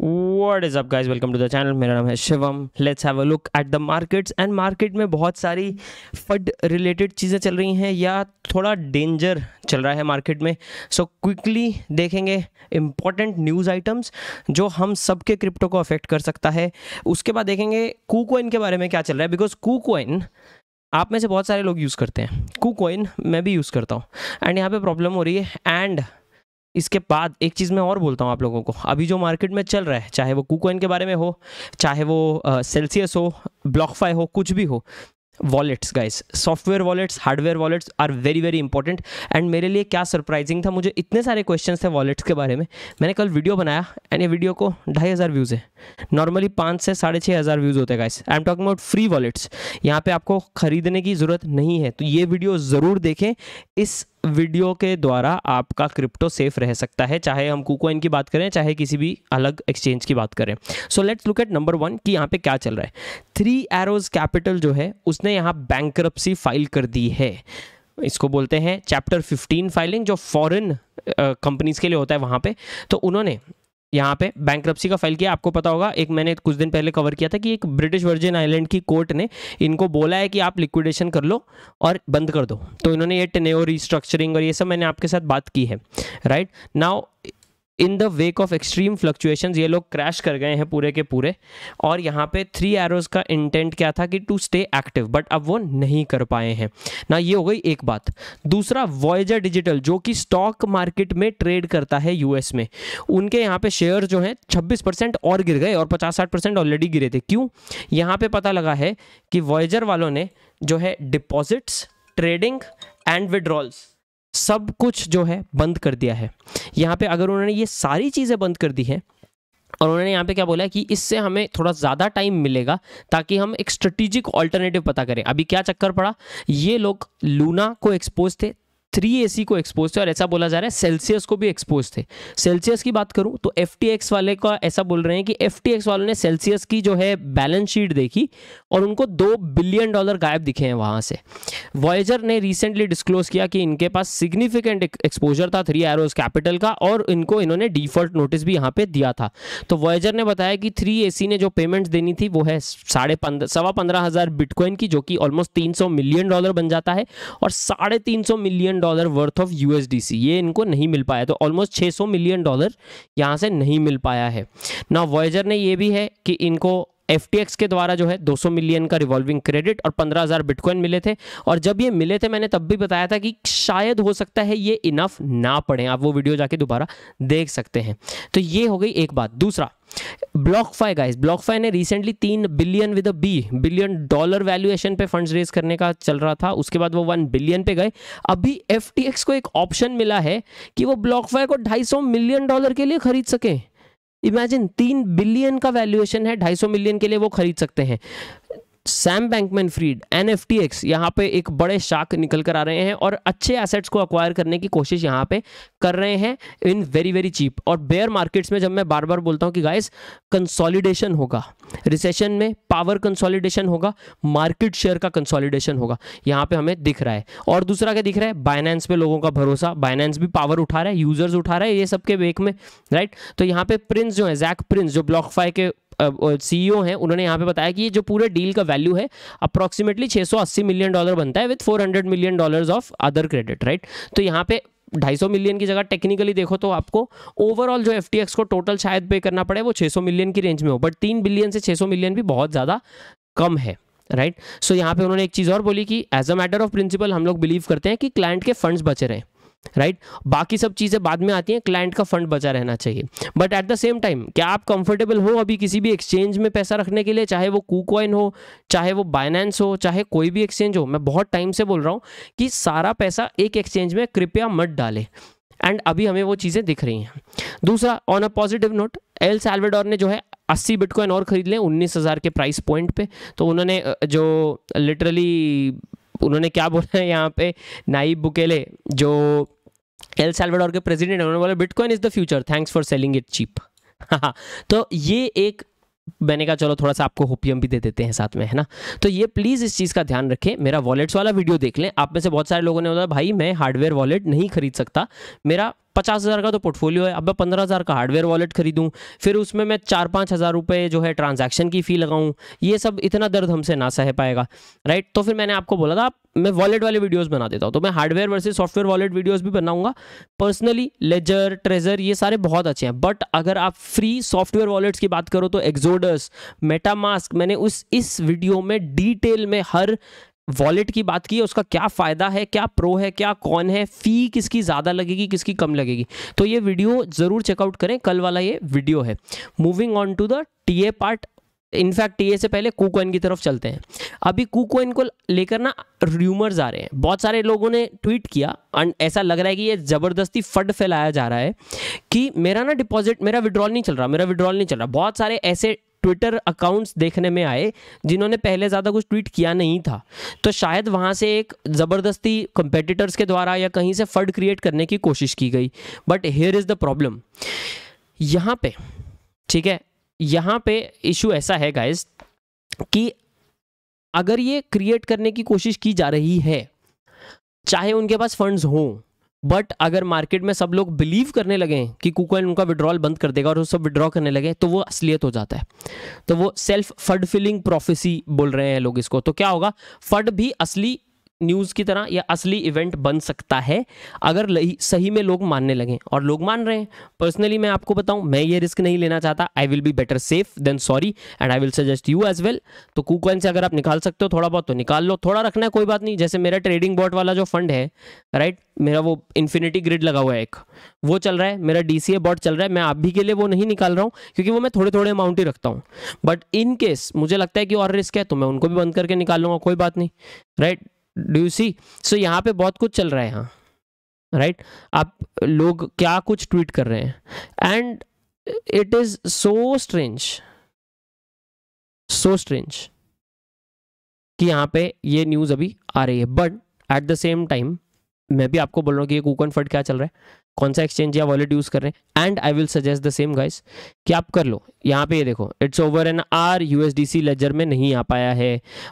What is up guys welcome to the channel मेरा नाम है Shivam let's have a look at the markets and market में बहुत सारी फड रिलेटेड चीज़ें चल रही हैं या थोड़ा डेंजर चल रहा है मार्केट में सो so, क्विकली देखेंगे इंपॉर्टेंट न्यूज़ आइटम्स जो हम सबके क्रिप्टो को अफेक्ट कर सकता है उसके बाद देखेंगे कूकोइन के बारे में क्या चल रहा है बिकॉज कूकोइन आप में से बहुत सारे लोग यूज़ करते हैं कूकोइन मैं भी यूज़ करता हूँ एंड यहाँ पे प्रॉब्लम हो रही है एंड इसके बाद एक चीज़ मैं और बोलता हूँ आप लोगों को अभी जो मार्केट में चल रहा है चाहे वो कुकोइन के बारे में हो चाहे वो सेल्सियस हो ब्लॉकफाई हो कुछ भी हो wallets guys software wallets hardware wallets are very very important and मेरे लिए क्या सरप्राइजिंग था मुझे इतने सारे क्वेश्चन थे वॉलेट्स के बारे में मैंने कल वीडियो बनाया एंड ये वीडियो को ढाई हज़ार व्यूज़ है नॉर्मली पाँच से साढ़े छः हज़ार व्यूज़ होते हैं guys I am talking about free wallets यहाँ पे आपको खरीदने की ज़रूरत नहीं है तो ये वीडियो ज़रूर देखें इस वीडियो के द्वारा आपका क्रिप्टो सेफ रह सकता है चाहे हम कुकोइन की बात करें चाहे किसी भी अलग एक्सचेंज की बात करें so let's look at number one कि यहाँ पे क्या चल रहा है थ्री एरोज कैपिटल जो है उसने यहाँ बैंक फाइल कर दी है इसको बोलते हैं चैप्टर 15 फाइलिंग जो फॉरेन कंपनीज के लिए होता है वहाँ पे तो उन्होंने यहाँ पे बैंक का फाइल किया आपको पता होगा एक मैंने कुछ दिन पहले कवर किया था कि एक ब्रिटिश वर्जिन आइलैंड की कोर्ट ने इनको बोला है कि आप लिक्विडेशन कर लो और बंद कर दो तो इन्होंने ये टेनेओ रिस्ट्रक्चरिंग और ये सब मैंने आपके साथ बात की है right now in the wake of extreme fluctuation ये लोग क्रैश कर गए हैं पूरे के पूरे और यहाँ पे थ्री एरोज का इंटेंट क्या था कि टू स्टे एक्टिव बट अब वो नहीं कर पाए हैं ना ये हो गई एक बात दूसरा वॉयजर डिजिटल जो कि स्टॉक मार्केट में ट्रेड करता है यूएस में उनके यहाँ पे शेयर जो हैं 26 परसेंट और गिर गए और 50 साठ परसेंट ऑलरेडी गिरे थे क्यों यहाँ पे पता लगा है कि वॉयजर वालों ने जो है डिपॉजिट्स ट्रेडिंग एंड विड्रॉल्स सब कुछ जो है बंद कर दिया है यहाँ पे अगर उन्होंने ये सारी चीज़ें बंद कर दी हैं और उन्होंने यहाँ पे क्या बोला है कि इससे हमें थोड़ा ज़्यादा टाइम मिलेगा ताकि हम एक स्ट्रेटिजिक ऑल्टरनेटिव पता करें अभी क्या चक्कर पड़ा ये लोग लूना को एक्सपोज थे थ्री ए को एक्सपोज थे और ऐसा बोला जा रहा है सेल्सियस को भी एक्सपोज थे सेल्सियस की बात करूं तो एफ वाले का ऐसा बोल रहे हैं कि एफ वालों ने सेल्सियस की जो है बैलेंस शीट देखी और उनको दो बिलियन डॉलर गायब दिखे हैं वहाँ से वॉयजर ने रिसेंटली डिस्क्लोज किया कि इनके पास सिग्निफिकेंट एक्सपोजर था थ्री एरोज कैपिटल का और इनको इन्होंने डिफॉल्ट नोटिस भी यहाँ पर दिया था तो वॉयजर ने बताया कि थ्री ए ने जो पेमेंट्स देनी थी वो है साढ़े पंद्रह सवा पंद्रह बिटकॉइन की जो कि ऑलमोस्ट तीन मिलियन डॉलर बन जाता है और साढ़े million dollar worth of USDC ये इनको नहीं मिल पाया तो ऑलमोस्ट 600 मिलियन डॉलर यहाँ से नहीं मिल पाया है ना वॉयजर ने ये भी है कि इनको एफ के द्वारा जो है 200 मिलियन का रिवॉल्विंग क्रेडिट और 15000 बिटकॉइन मिले थे और जब ये मिले थे मैंने तब भी बताया था कि शायद हो सकता है ये इनफ ना पड़े आप वो वीडियो जाके दोबारा देख सकते हैं तो ये हो गई एक बात दूसरा ब्लॉकफाई गाइस ब्लॉकफाई ने रिसेंटली तीन billion with B billion dollar valuation पे फंड्स रेज करने का चल रहा था उसके बाद वो वन बिलियन पे गए अभी एफ को एक ऑप्शन मिला है कि वो ब्लॉकफाई को 250 मिलियन डॉलर के लिए खरीद सकें इमेजिन तीन बिलियन का वैल्यूएशन है सौ मिलियन के लिए वो खरीद सकते हैं Sam Bankman Fried and F T X यहाँ पे एक बड़े शाख निकल कर आ रहे हैं और अच्छे एसेट्स को अक्वायर करने की कोशिश यहाँ पे कर रहे हैं इन वेरी वेरी चीप और बेयर मार्केट्स में जब मैं बार बार बोलता हूँ कि गाइस कंसोलिडेशन होगा रिसेशन में पावर कंसोलिडेशन होगा मार्केट शेयर का कंसोलिडेशन होगा यहाँ पे हमें दिख रहा है और दूसरा क्या दिख रहा है बाइनेंस पे लोगों का भरोसा बाइनेंस भी पावर उठा रहा है यूजर्स उठा रहा है ये सबके वेक में राइट तो यहाँ पे प्रिंस जो है जैक प्रिंस जो ब्लॉक के सीईओ e हैं उन्होंने यहाँ पे बताया कि जो पूरे डील का वैल्यू है अप्रॉक्सीमेटली 680 मिलियन डॉलर बनता है with 400 million dollars of other credit right तो यहाँ पे 250 मिलियन की जगह टेक्निकली देखो तो आपको ओवरऑल जो एफ को टोटल शायद पे करना पड़े वो 600 मिलियन की रेंज में हो बट तीन बिलियन से 600 मिलियन भी बहुत ज़्यादा कम है राइट right? सो so, यहाँ पे उन्होंने एक चीज़ और बोली कि as a matter of principle हम लोग बिलीव करते हैं कि क्लाइंट के फंड्स बचे रहें राइट right? बाकी सब चीज़ें बाद में आती हैं क्लाइंट का फंड बचा रहना चाहिए but at the same time क्या आप कंफर्टेबल हो अभी किसी भी एक्सचेंज में पैसा रखने के लिए चाहे वो कूकॉइन हो चाहे वो बाइनेंस हो चाहे कोई भी एक्सचेंज हो मैं बहुत टाइम से बोल रहा हूँ कि सारा पैसा एक एक्सचेंज में कृपया मत डाले एंड अभी हमें वो चीज़ें दिख रही हैं दूसरा on a positive note El Salvador ने जो है अस्सी बिटकॉइन और खरीद लें उन्नीस के प्राइस पॉइंट पे तो उन्होंने जो लिटरली उन्होंने क्या बोला है यहाँ पे नाइब बुकेले जो एल सेल्वाडोर के प्रेसिडेंट है उन्होंने बोला Bitcoin is the future thanks for selling it cheap तो ये एक मैंने कहा चलो थोड़ा सा आपको होपियम भी दे देते हैं साथ में है ना तो ये प्लीज़ इस चीज़ का ध्यान रखें मेरा वॉलेट्स वाला वीडियो देख लें आप में से बहुत सारे लोगों ने बोला भाई मैं हार्डवेयर वॉलेट नहीं खरीद सकता मेरा पचास हज़ार का तो पोर्टफोलियो है अब मैं पंद्रह हज़ार का हार्डवेयर वॉलेट खरीदूँ फिर उसमें मैं चार पाँच हज़ार रुपये जो है ट्रांजैक्शन की फ़ी लगाऊँ ये सब इतना दर्द हमसे ना सह पाएगा राइट तो फिर मैंने आपको बोला था मैं वॉलेट वाले वीडियोज़ बना देता हूँ तो मैं hardware versus software wallet videos भी बनाऊंगा पर्सनली लेजर ट्रेजर ये सारे बहुत अच्छे हैं बट अगर आप फ्री सॉफ्टवेयर वॉलेट्स की बात करो तो एक्जोडस मेटामास्क मैंने उस इस वीडियो में डिटेल में हर वॉलेट की बात की उसका क्या फ़ायदा है क्या प्रो है क्या कौन है फ़ी किसकी ज़्यादा लगेगी किसकी कम लगेगी तो ये वीडियो ज़रूर चेकआउट करें कल वाला ये वीडियो है moving on to the T A part in fact A से पहले कूकोइन की तरफ चलते हैं अभी कूकोइन को लेकर ना र्यूमर्स आ रहे हैं बहुत सारे लोगों ने ट्वीट किया एंड ऐसा लग रहा है कि ये ज़बरदस्ती फड फैलाया जा रहा है कि मेरा ना डिपॉजिट मेरा विड्रॉल नहीं चल रहा मेरा विड्रॉल नहीं चल रहा बहुत सारे ऐसे ट्विटर अकाउंट्स देखने में आए जिन्होंने पहले ज़्यादा कुछ ट्वीट किया नहीं था तो शायद वहाँ से एक ज़बरदस्ती कंपेटिटर्स के द्वारा या कहीं से फंड क्रिएट करने की कोशिश की गई but here is the problem यहाँ पे ठीक है यहाँ पे इशू ऐसा है गाइज कि अगर ये क्रिएट करने की कोशिश की जा रही है चाहे उनके पास फंड्स हों बट अगर मार्केट में सब लोग बिलीव करने लगे कि कुकॉइन उनका विड्रॉल बंद कर देगा और वो सब विड्रॉ करने लगे तो वो असलियत हो जाता है तो वो सेल्फ फड फिलिंग प्रोफेसी बोल रहे हैं लोग इसको तो क्या होगा फड भी असली न्यूज़ की तरह या असली इवेंट बन सकता है अगर सही में लोग मानने लगें और लोग मान रहे हैं पर्सनली मैं आपको बताऊं मैं ये रिस्क नहीं लेना चाहता I will be better safe than sorry and I will suggest you as well तो कूकॉइन से अगर आप निकाल सकते हो थोड़ा बहुत तो निकाल लो थोड़ा रखना है कोई बात नहीं जैसे मेरा ट्रेडिंग बॉट वाला जो फंड है राइट मेरा वो इन्फिनिटी ग्रिड लगा हुआ है एक वो चल रहा है मेरा डी सी ए बॉट चल रहा है मैं आप भी के लिए वो नहीं निकाल रहा हूँ क्योंकि वो मैं थोड़े थोड़े अमाउंट ही रखता हूँ बट इन केस मुझे लगता है कि और रिस्क है तो मैं उनको भी बंद करके निकाल लूँगा कोई बात नहीं right do you see so यहाँ पे बहुत कुछ चल रहा है यहाँ राइट right? आप लोग क्या कुछ ट्वीट कर रहे हैं and it is so strange so strange कि यहाँ पे ये न्यूज़ अभी आ रही है but at the same time मैं भी आपको बोल रहा हूँ कि ये कूकन फंड क्या चल रहा है कौन सा एक्सचेंज या वॉलेट यूज़ कर रहे हैं and I will suggest the same guys कि आप कर लो यहाँ पे ये देखो it's over N R U ledger में नहीं आ पाया है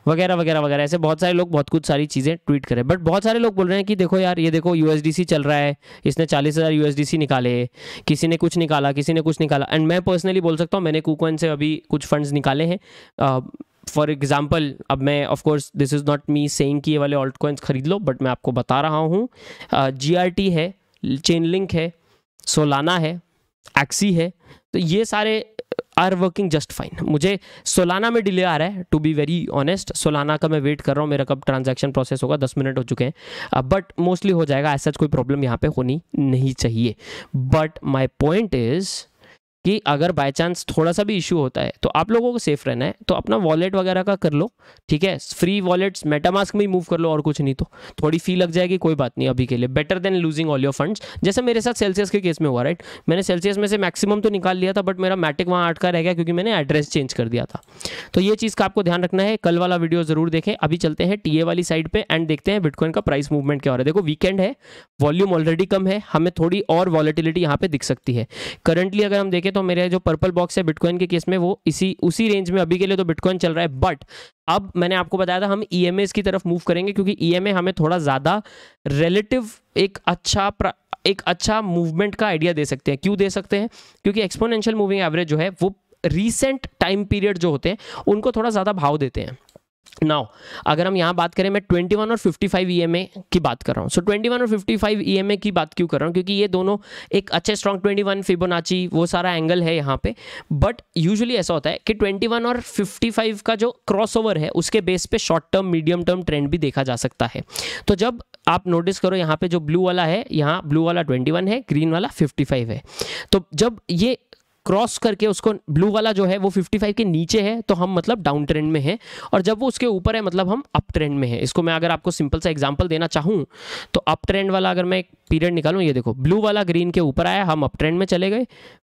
वगैरह वगैरह वगैरह ऐसे बहुत सारे लोग बहुत कुछ सारी चीज़ें ट्वीट करें बट बहुत सारे लोग बोल रहे हैं कि देखो यार ये देखो यू चल रहा है इसने चालीस हज़ार निकाले किसी ने कुछ निकाला किसी ने कुछ निकाला एंड मैं पर्सनली बोल सकता हूँ मैंने कूकन से अभी कुछ फंड्स निकाले हैं फॉर एग्जाम्पल अब मैं of course this is not me saying कि ये वाले ऑल्ट कॉइन्स खरीद लो बट मैं आपको बता रहा हूँ जी आर टी है चेन लिंक है सोलाना है एक्सी है तो ये सारे आर वर्किंग जस्ट फाइन मुझे सोलाना में डिले आ रहा है to be very honest Solana का मैं वेट कर रहा हूँ मेरा कब ट्रांजेक्शन प्रोसेस होगा दस मिनट हो चुके हैं बट मोस्टली हो जाएगा ऐसा कोई प्रॉब्लम यहाँ पे होनी नहीं चाहिए बट माई पॉइंट इज़ कि अगर बाय चांस थोड़ा सा भी इशू होता है तो आप लोगों को सेफ रहना है तो अपना वॉलेट वगैरह का कर लो ठीक है फ्री वॉलेट्स मेटामास्क में ही मूव कर लो और कुछ नहीं तो थोड़ी फी लग जाएगी कोई बात नहीं अभी के लिए better than losing all your funds जैसे मेरे साथ सेल्सियस के केस में हुआ राइट मैंने सेल्सियस में से मैक्सिमम तो निकाल लिया था बट मेरा मैटिक वहाँ अटका रह गया क्योंकि मैंने एड्रेस चेंज कर दिया था तो ये चीज़ का आपको ध्यान रखना है कल वाला वीडियो ज़रूर देखें अभी चलते हैं टी वाली साइड पर एंड देखते हैं बिटकॉइन का प्राइस मूवमेंट क्या हो रहा है देखो वीकेंड है वॉल्यूम ऑलरेडी कम है हमें थोड़ी और वॉलेटिलिटी यहाँ पे दिख सकती है करंटली अगर हम देखें तो मेरे जो पर्पल बॉक्स है बिटकॉइन के केस में वो इसी उसी रेंज में अभी के लिए तो बिटकॉइन चल रहा है बट अब मैंने आपको बताया था हम ई e की तरफ मूव करेंगे क्योंकि ई e हमें थोड़ा ज़्यादा रिलेटिव एक अच्छा एक अच्छा मूवमेंट का आइडिया दे सकते हैं क्यों दे सकते हैं क्योंकि एक्सपोनेंशियल मूविंग एवरेज जो है वो रिसेंट टाइम पीरियड जो होते हैं उनको थोड़ा ज़्यादा भाव देते हैं नाउ अगर हम यहाँ बात करें मैं 21 और 55 ए e की बात कर रहा हूँ सो so, 21 और 55 ए e की बात क्यों कर रहा हूँ क्योंकि ये दोनों एक अच्छे स्ट्रॉन्ग 21 फिबोनाची वो सारा एंगल है यहाँ पे बट यूजुअली ऐसा होता है कि 21 और 55 का जो क्रॉसओवर है उसके बेस पे short term medium term trend भी देखा जा सकता है तो जब आप नोटिस करो यहाँ पे जो ब्लू वाला है यहाँ ब्लू वाला वन है ग्रीन वाला फाइव है तो जब ये क्रॉस करके उसको ब्लू वाला जो है वो 55 के नीचे है तो हम मतलब डाउन ट्रेंड में है और जब वो उसके ऊपर है मतलब हम अप ट्रेंड में है इसको मैं अगर आपको सिंपल सा एग्जाम्पल देना चाहूँ तो अप ट्रेंड वाला अगर मैं एक पीरियड निकालूँ ये देखो ब्लू वाला ग्रीन के ऊपर आया हम अप ट्रेंड में चले गए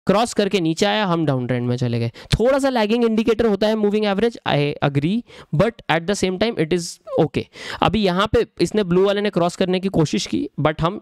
क्रॉस करके नीचे आया हम डाउन ट्रेंड में चले गए थोड़ा सा लैगिंग इंडिकेटर होता है moving average I agree but at the same time it is okay अभी यहाँ पे इसने ब्लू वाले ने क्रॉस करने की कोशिश की बट हम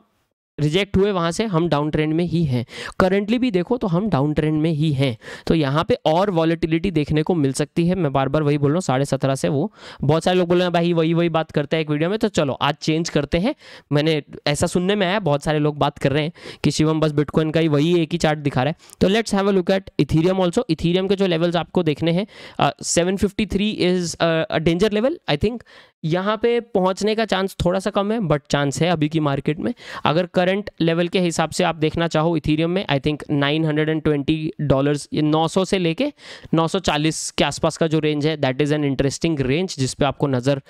रिजेक्ट हुए वहाँ से हम डाउन ट्रेंड में ही हैं करेंटली भी देखो तो हम डाउन ट्रेंड में ही हैं तो यहाँ पे और वॉलिटिलिटी देखने को मिल सकती है मैं बार बार वही बोल रहा हूँ साढ़े सत्रह से वो बहुत सारे लोग बोल रहे हैं भाई वही वही बात करते हैं एक वीडियो में तो चलो आज चेंज करते हैं मैंने ऐसा सुनने में आया बहुत सारे लोग बात कर रहे हैं कि शिवम बस बिटकॉइन का ही वही एक ही चार्ट दिखा रहा है तो let's have a look at Ethereum also Ethereum के जो लेवल्स आपको देखने हैं seven fifty three is danger level I think यहाँ पे पहुँचने का चांस थोड़ा सा कम है बट चांस है अभी की मार्केट में अगर करंट लेवल के हिसाब से आप देखना चाहो इथीरियम में आई थिंक 920 डॉलर्स ये 900 से लेके 940 के आसपास का जो रेंज है that is an interesting range जिस पे आपको नज़र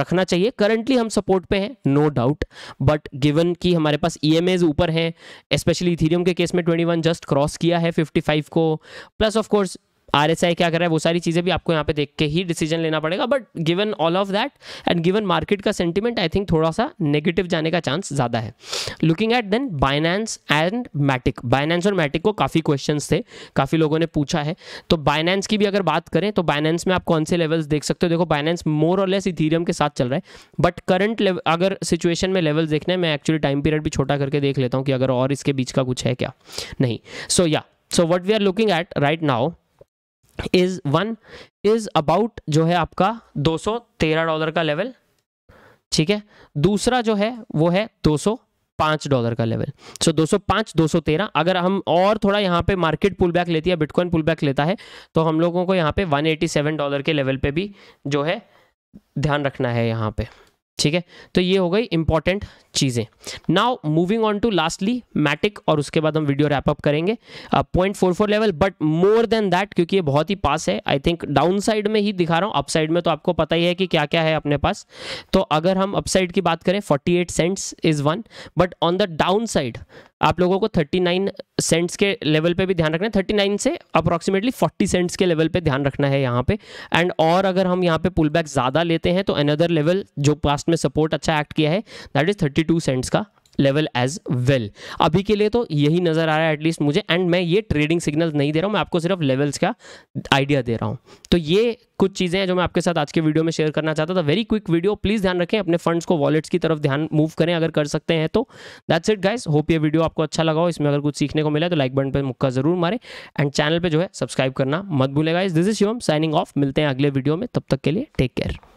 रखना चाहिए करंटली हम सपोर्ट पे हैं नो डाउट बट गिवन कि हमारे पास ई e ऊपर हैं स्पेशली इथीरियम के केस में ट्वेंटी जस्ट क्रॉस किया है फिफ्टी को plus of course R S I क्या कर रहा है वो सारी चीज़ें भी आपको यहाँ पे देख के ही डिसीजन लेना पड़ेगा but given all of that and given market का सेंटिमेंट आई थिंक थोड़ा सा नेगेटिव जाने का चांस ज़्यादा है looking at then Binance and Matic Binance और मैटिक को काफ़ी क्वेश्चन थे काफ़ी लोगों ने पूछा है तो बाइनेंस की भी अगर बात करें तो बाइनेंस में आप कौन से लेवल्स देख सकते हो देखो बाइनेंस मोर और लेस इथीरियम के साथ चल रहा है बट करंट अगर सिचुएशन में लेवल्स देखने मैं एक्चुअली टाइम पीरियड भी छोटा करके देख लेता हूँ कि अगर और इसके बीच का कुछ है क्या नहीं सो या so what we are looking at right now is one is about जो है आपका 213 डॉलर का लेवल ठीक है दूसरा जो है वो है 205 डॉलर का लेवल सो so, 205 213 अगर हम और थोड़ा यहाँ पे मार्केट पुल बैक लेती है बिटकॉइन पुल बैक लेता है तो हम लोगों को यहाँ पे 187 डॉलर के लेवल पे भी जो है ध्यान रखना है यहाँ पे ठीक है तो ये हो गई इंपॉर्टेंट चीज़ें now moving on to lastly Matic और उसके बाद हम वीडियो रैपअप करेंगे point four four level but more than that क्योंकि ये बहुत ही पास है आई थिंक डाउन साइड में ही दिखा रहा हूं अपसाइड में तो आपको पता ही है कि क्या क्या है अपने पास तो अगर हम अपसाइड की बात करें forty eight cents is one but on the downside आप लोगों को 39 सेंट्स के लेवल पे भी ध्यान रखना है 39 से अप्रॉक्सीमेटली 40 सेंट्स के लेवल पे ध्यान रखना है यहाँ पे एंड और अगर हम यहाँ पे पुल बैक ज़्यादा लेते हैं तो अनदर लेवल जो पास्ट में सपोर्ट अच्छा एक्ट किया है दैट इज़ 32 सेंट्स का लेवल एज वेल अभी के लिए तो यही नज़र आ रहा है एटलीस्ट मुझे एंड मैं ये ट्रेडिंग सिग्नल नहीं दे रहा हूँ मैं आपको सिर्फ लेवल्स का आइडिया दे रहा हूँ तो ये कुछ चीज़ें हैं जो मैं आपके साथ आज के वीडियो में शेयर करना चाहता था वेरी क्विक वीडियो प्लीज़ ध्यान रखें अपने फंड्स को वॉलेट्स की तरफ ध्यान मूव करें अगर कर सकते हैं तो दैट्स इट गाइस होप ये वीडियो आपको अच्छा लगा हो इसमें अगर कुछ सीखने को मिला तो लाइक बटन पर मुक्का जरूर मारे एंड चैनल पर जो है सब्सक्राइब करना मत भूलेगा इस this is Shivam signing off मिलते हैं अगले वीडियो में तब तक के लिए टेक केयर